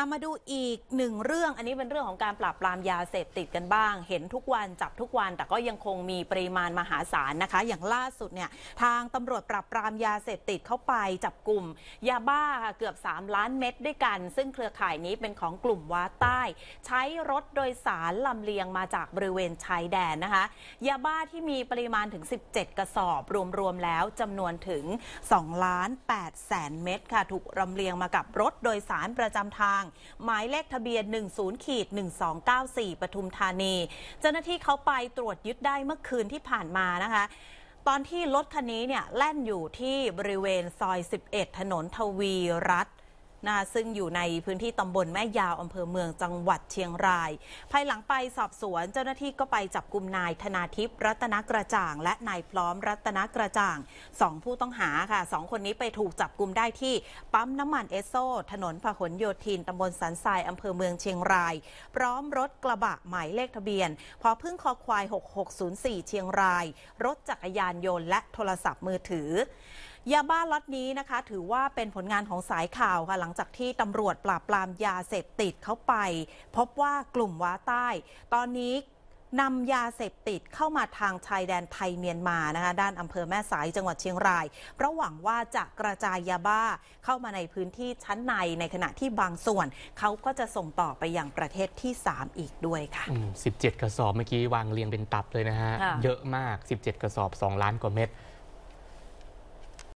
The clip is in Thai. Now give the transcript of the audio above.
ามาดูอีกหนึ่งเรื่องอันนี้เป็นเรื่องของการปราบปรามยาเสพติดกันบ้าง เห็นทุกวันจับทุกวันแต่ก็ยังคงมีปริมาณมหาศาลนะคะ อย่างล่าสุดเนี่ยทางตำรวจปราบปรามยาเสพติดเข้าไปจับกลุ่มยาบ้าเกือบ 3 ล้านเม็ดด้วยกัน ซึ่งเครือข่ายนี้เป็นของกลุ่มว้าใต้ ใช้รถโดยสารลำเลียงมาจากบริเวณชายแดนนะคะยาบ้าที่มีปริมาณถึง 17 กระสอบรวมๆแล้ว จำนวนถึง2ล้าน8แสนเม็ดค่ะถูกลำเลียงมากับรถโดยสารประจำทางหมายเลขทะเบียน 10ขีด1294ปทุมธานี เจ้าหน้าที่เขาไปตรวจยึดได้เมื่อคืนที่ผ่านมานะคะ ตอนที่รถคันนี้เนี่ยแล่นอยู่ที่บริเวณซอย 11 ถนนทวีรัฐนะซึ่งอยู่ในพื้นที่ตำบลแม่ยาวอำเภอเมืองจังหวัดเชียงรายภายหลังไปสอบสวนเจ้าหน้าที่ก็ไปจับกลุ่มนายธนาทิพย์รัตนกระจ่าง และนายพร้อมรัตนกระจ่าง สองผู้ต้องหาค่ะ สองคนนี้ไปถูกจับกลุ่มได้ที่ปั๊มน้ำมันเอสโซ ถนนพหลโยธินตำบลสันทรายอำเภอเมืองเชียงราย พร้อมรถกระบะหมายเลขทะเบียนพอพึ่งคอควาย 6604 เชียงราย รถจักรยานยนต์และโทรศัพท์มือถือยาบ้าล็อตนี้นะคะถือว่าเป็นผลงานของสายข่าวค่ะหลังจากที่ตำรวจปราบปรามยาเสพติดเข้าไปพบว่ากลุ่มว้าใต้ตอนนี้นำยาเสพติดเข้ามาทางชายแดนไทยเมียนมานะคะด้านอำเภอแม่สายจังหวัดเชียงรายเพราะหวังว่าจะกระจายยาบ้าเข้ามาในพื้นที่ชั้นในในขณะที่บางส่วนเขาก็จะส่งต่อไปอยังประเทศที่ 3 อีกด้วยค่ะ17 กระสอบเมื่อกี้วางเรียงเป็นตับเลยนะฮะเยอะมาก 17กระสอบ2ล้านกว่าเม็ด